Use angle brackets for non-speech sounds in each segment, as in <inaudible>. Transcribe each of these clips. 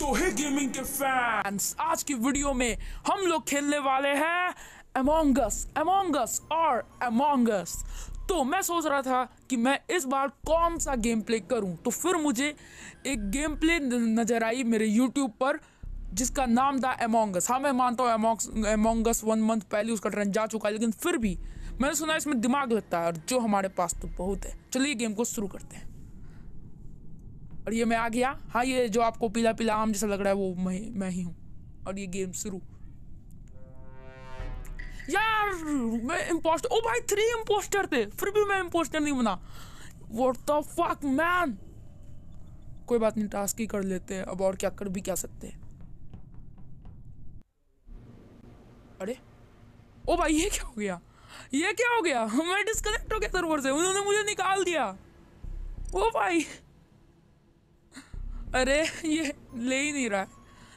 तो है गेमिंग के फैंस आज की वीडियो में हम लोग खेलने वाले हैं एमोंगस एमोंगस और एमोंगस तो मैं सोच रहा था कि मैं इस बार कौन सा गेम प्ले करूं तो फिर मुझे एक गेम प्ले नज़र आई मेरे यूट्यूब पर जिसका नाम था एमोंगस हाँ मैं मानता हूँ एमोंगस एमोंगस वन मंथ पहले उसका ट्रेंड जा चुका है लेकिन फिर भी मैंने सुना इसमें दिमाग लगता है और जो हमारे पास तो बहुत है चलिए गेम को शुरू करते हैं और ये मैं आ गया हाँ ये जो आपको पीला पीला आम जैसा लग रहा है वो मैं मैं ही हूँ और ये गेम शुरू यार मैं इम्पोस्टर ओ भाई थ्री इम्पोस्टर थे फिर भी मैं इम्पोस्टर नहीं बना व्हाट द फक मैन कोई बात नहीं टास्क ही कर लेते हैं अब और क्या कर भी क्या सकते हैं अरे ओ भाई ये क्या हो गया ये क्या हो गया <laughs> मैं डिस्कनेक्ट हो गया सर्वर से उन्होंने मुझे निकाल दिया ओ भाई अरे ये ले ही नहीं रहा है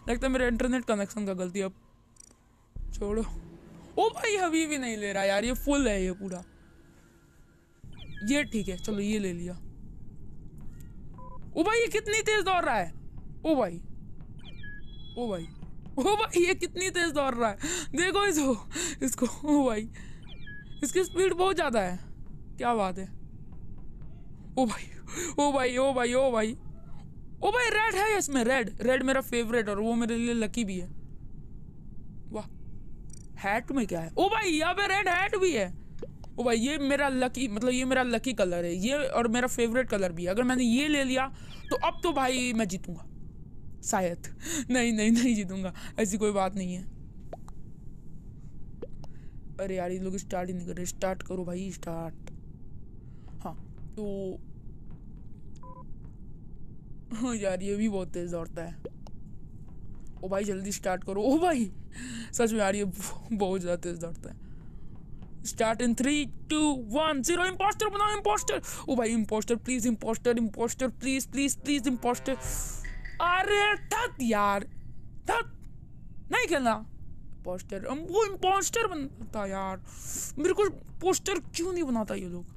लगता है मेरा इंटरनेट कनेक्शन का गलती अब छोड़ो ओ भाई अभी भी नहीं ले रहा यार ये फुल है ये पूरा ये ठीक है चलो ये ले लिया ओ भाई ये कितनी तेज दौड़ रहा है ओ भाई ओ भाई ओ भाई ये कितनी तेज दौड़ रहा है देखो इसको इसको ओ भाई इसकी स्पीड बहुत ज़्यादा है क्या बात है ओ भाई ओ भाई ओ भाई ओ भाई ओ भाई रेड है इसमें रेड रेड मेरा फेवरेट और वो मेरे लिए लकी भी है वाह हैट में क्या है ओ भाई यहाँ पे रेड हैट भी है ओ भाई ये मेरा लकी मतलब ये मेरा लकी कलर है ये और मेरा फेवरेट कलर भी है अगर मैंने ये ले लिया तो अब तो भाई मैं जीतूंगा शायद <laughs> नहीं नहीं नहीं जीतूंगा ऐसी कोई बात नहीं है अरे यार ये लोग स्टार्ट ही नहीं कर रहे स्टार्ट करो भाई स्टार्ट हाँ तो <laughs> यार ये भी बहुत तेज़ दौड़ता है ओ भाई जल्दी स्टार्ट करो ओ भाई सच में यार ये <laughs> बहुत ज़्यादा तेज़ दौड़ता है start in three two one zero impostor बनाओ इम्पोस्टर ओ भाई impostor please impostor impostor please please please impostor अरे थक यार थक नहीं खेलना पोस्टर वो इम्पोस्टर बनता यार मेरे को पोस्टर क्यों नहीं बनाता ये लोग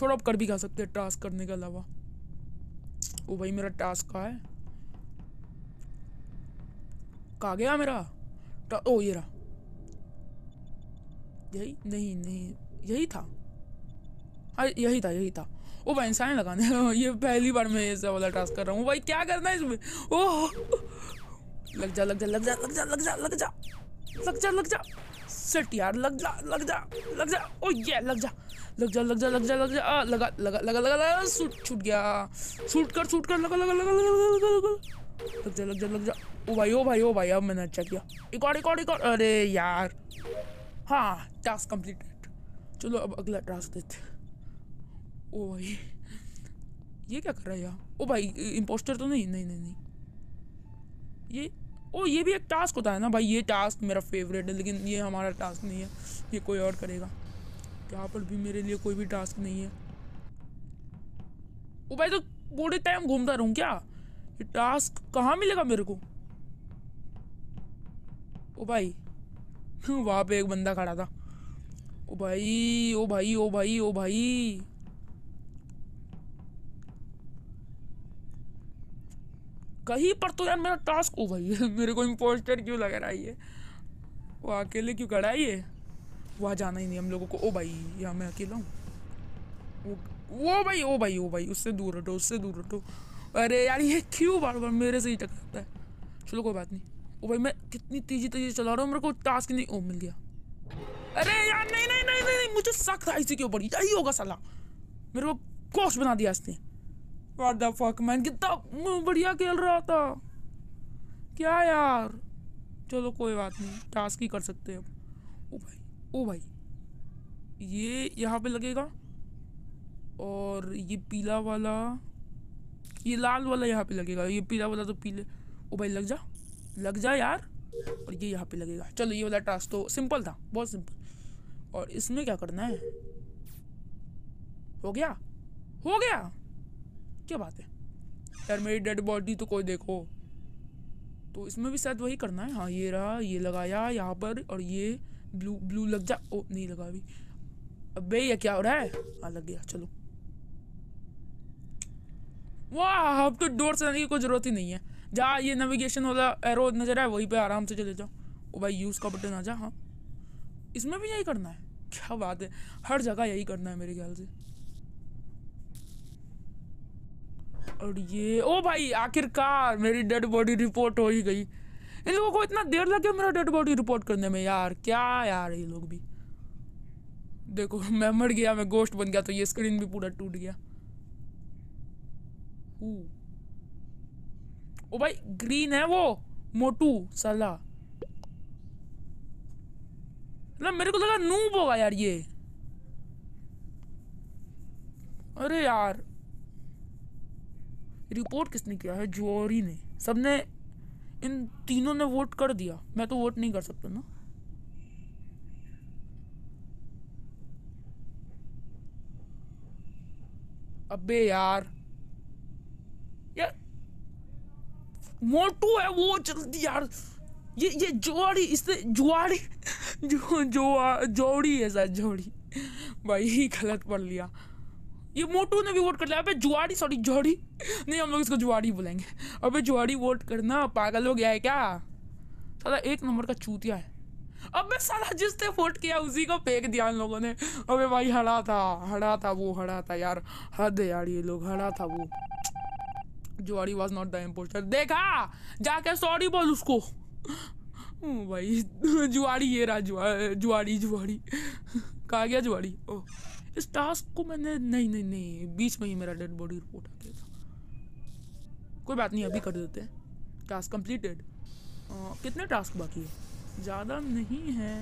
थोड़ा आप कर भी खा सकते हैं टास्क करने के अलावा वो भाई मेरा टास्क कहा है कहा गया मेरा ओ ये रहा यही नहीं नहीं यही था हाँ यही था यही था ओ भाई इंसान लगाने ये पहली बार मैं ऐसा वाला टास्क कर रहा हूँ भाई क्या करना है इसमें ओ लग जा लग जा लग जा लग जा लग जा लग जा लग जा लग जा सेट यार लग जा लग जा लग जा ओ ये लग जा लग जा लग जा लग जा लग जा आ, लगा लगा लगा लगा लगा सूट छूट गया शूट कर शूट कर लगा लगा लगा लगा लगा लगा लगा लग जा लग जा लग जा ओ भाई ओ भाई ओ भाई अब मैंने अच्छा किया एक और एक और एक और अरे यार हाँ टास्क कंप्लीटेड चलो अब अगला टास्क देते ओ भाई ये क्या कर रहा है यार ओ भाई इम्पोस्टर तो नहीं नहीं नहीं नहीं ये ओ ये भी एक टास्क होता है ना भाई ये टास्क मेरा फेवरेट है लेकिन ये हमारा टास्क नहीं है ये कोई और करेगा यहाँ पर भी मेरे लिए कोई भी टास्क नहीं है ओ भाई तो पूरे टाइम घूमता रहूं क्या ये टास्क कहाँ मिलेगा मेरे को ओ भाई <laughs> वहां पे एक बंदा खड़ा था ओ भाई ओ भाई ओ भाई ओ भाई कहीं पर तो यार मेरा टास्क ओ भाई <laughs> मेरे को इम्पोस्टर क्यों लग रहा है ये वो अकेले क्यों खड़ा है ये वहाँ जाना ही नहीं हम लोगों को ओ भाई यहाँ मैं अकेला हूँ वो भाई ओ भाई ओ भाई उससे दूर हटो उससे दूर हटो अरे यार ये क्यों बार बार मेरे से ही टकराता है चलो कोई बात नहीं ओ भाई मैं कितनी तेजी तेजी चला रहा हूँ मेरे को टास्क नहीं ओ मिल गया अरे यार नहीं नहीं नहीं नहीं, नहीं मुझे सख्त आई इसी के ऊपर यही होगा सलाह मेरे को कोश बना दिया इसने द फक मैन कितना बढ़िया खेल रहा था क्या यार चलो कोई बात नहीं टास्क ही कर सकते अब ओ भाई ओ भाई ये यहाँ पे लगेगा और ये पीला वाला ये लाल वाला यहाँ पे लगेगा ये पीला वाला तो पीले ओ भाई लग जा लग जा यार और ये यहाँ पे लगेगा चलो ये वाला टास्क तो सिंपल था बहुत सिंपल और इसमें क्या करना है हो गया हो गया क्या बात है यार मेरी डेड बॉडी तो कोई देखो तो इसमें भी शायद वही करना है हाँ ये रहा ये लगाया यहाँ पर और ये ब्लू ब्लू लग जा ओ नहीं लगा अभी अबे ये क्या हो रहा है आ हाँ, लग गया चलो वाह अब तो डोर से जाने की कोई ज़रूरत ही नहीं है जा ये नेविगेशन वाला एरो नज़र आए वहीं पे आराम से चले जाओ ओ भाई यूज़ का बटन आ जा हाँ इसमें भी यही करना है क्या बात है हर जगह यही करना है मेरे ख्याल से और ये ओ भाई आखिरकार मेरी डेड बॉडी रिपोर्ट हो ही गई इन लोगों को इतना देर लगे मेरा डेड बॉडी रिपोर्ट करने में यार क्या यार ये लोग भी देखो <laughs> मैं मर गया मैं गोश्त बन गया तो ये स्क्रीन भी पूरा टूट गया ओ भाई ग्रीन है वो मोटू साला ना मतलब मेरे को लगा नूब होगा यार ये अरे यार रिपोर्ट किसने किया है जोरी ने सबने इन तीनों ने वोट कर दिया मैं तो वोट नहीं कर सकता ना अबे यार यार मोटू है वो जल्दी यार ये ये जोड़ी इससे जुआड़ी जो जो जोड़ी है सर जोड़ी भाई गलत पढ़ लिया ये मोटू ने भी वोट कर लिया अबे जुआड़ी सॉरी जुआड़ी नहीं हम लोग इसको जुआड़ी बोलेंगे अबे जुआड़ी वोट करना पागल हो गया है क्या साला एक नंबर का चूतिया है अबे साला जिसने वोट किया उसी को फेंक दिया उन लोगों ने अबे भाई हड़ा था हड़ा था वो हड़ा था यार हद यार ये लोग हड़ा था वो जुआड़ी वॉज नॉट द इम्पोस्टर देखा जाके सॉरी बोल उसको भाई जुआड़ी ये रहा जुआ जुआड़ी जुआड़ी कहा गया जुआड़ी ओह इस टास्क को मैंने नहीं नहीं नहीं बीच में ही मेरा डेड बॉडी रिपोर्ट आ गया था कोई बात नहीं अभी कर देते हैं टास्क कंप्लीटेड कितने टास्क बाकी है ज़्यादा नहीं है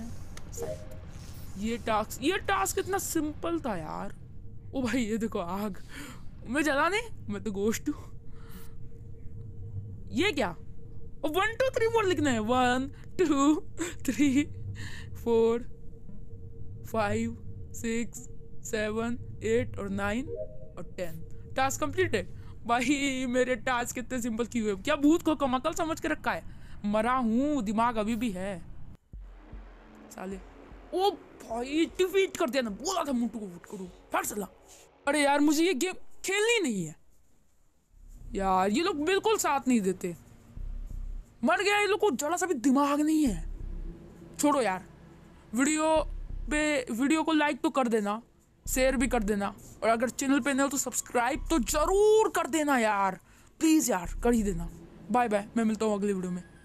ये टास्क ये टास्क इतना सिंपल था यार ओ भाई ये देखो आग मैं जला नहीं मैं तो गोश्त हूँ ये क्या वन टू थ्री फोर लिखना है one two three four five six seven eight और नाइन और टेन टास्क है भाई मेरे टास्क कितने सिंपल क्यों हुए क्या भूत को कमकल समझ के रखा है मरा हूँ दिमाग अभी भी है साले ओ भाई डिफीट कर दिया ना बोला था मुंटू को वोट करूँ फट सला अरे यार मुझे ये गेम खेलनी नहीं है यार ये लोग बिल्कुल साथ नहीं देते मर गया ये लोग को जरा सा भी दिमाग नहीं है छोड़ो यार वीडियो पे वीडियो को लाइक तो कर देना शेयर भी कर देना और अगर चैनल पे नए हो तो सब्सक्राइब तो ज़रूर कर देना यार प्लीज़ यार कर ही देना बाय बाय मैं मिलता हूँ अगली वीडियो में